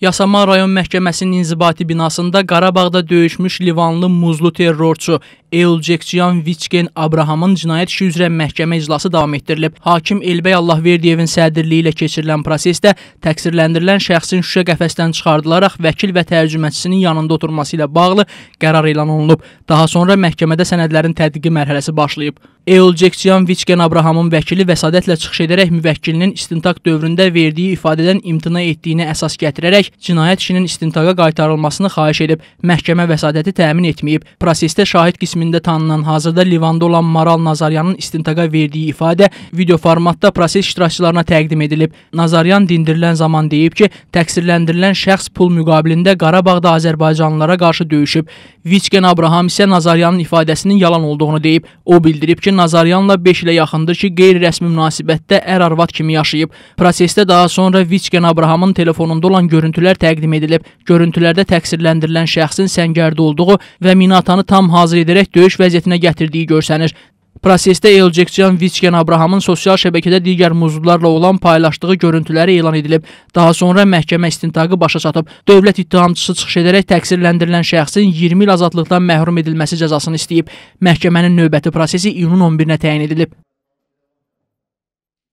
Yasamal rayon məhkəməsinin inzibati binasında Qarabağda döyüşmüş Livanlı muzlu terrorçu Elcekciyan Viçgen Abrahamın cinayət işi üzrə məhkəmə iclası davam etdirilib. Hakim Elbəy Allahverdiyevin sədrliyi ilə keçirilən prosesdə təqsirləndirilən şəxsin Şuşa qəfəsdən çıxardılaraq vəkil və tərcüməçisinin yanında oturması ilə bağlı qərar elan olunub. Daha sonra məhkəmədə sənədlərin tədqiqi mərhələsi başlayıb. Elcekciyan Viçgen Abrahamın vəkili vəsadətlə çıxış edərək müvəkkilinin istintaq dövründə verdiyi ifadədən imtina etdiyinə əsas gətirərək cinayət işinin istintaqa qaytarılmasını xahiş edib. Məhkəmə vəsadəti təmin etməyib. Prosesdə şahid qismi ismində tanınan, hazırda Livanda olan Maral Nazaryanın istintaqa verdiyi ifadə video formatda proses iştirakçılarına təqdim edilib. Nazaryan dindirilən zaman deyib ki, təqsirləndirilən şəxs pul müqabilində Qarabağda Azərbaycanlılara qarşı döyüşüb. Viçgen Abraham isə Nazaryanın ifadəsinin yalan olduğunu deyib. O bildirib ki, Nazaryanla 5 ilə yaxındır ki, qeyri-rəsmi münasibətdə ər-arvad kimi yaşayıb. Prosesdə daha sonra Viçgen Abrahamın telefonunda olan görüntülər təqdim edilib. Görüntülərdə təqsirləndirilən şəxsin səngərdə olduğu və minatanı tam hazır edərək döyüş vəziyyətinə gətirdiyi görsənir. Prosesdə Elcekcan Viçgen Abrahamın sosial şəbəkədə digər muzlularla olan paylaşdığı görüntüləri elan edilib. Daha sonra məhkəmə istintaqı başa çatıb. Dövlət ittihamçısı çıxış edərək təqsirləndirilən şəxsin 20 il azadlıqdan məhrum edilməsi cəzasını istəyib. Məhkəmənin növbəti prosesi iyunun 11-nə təyin edilib.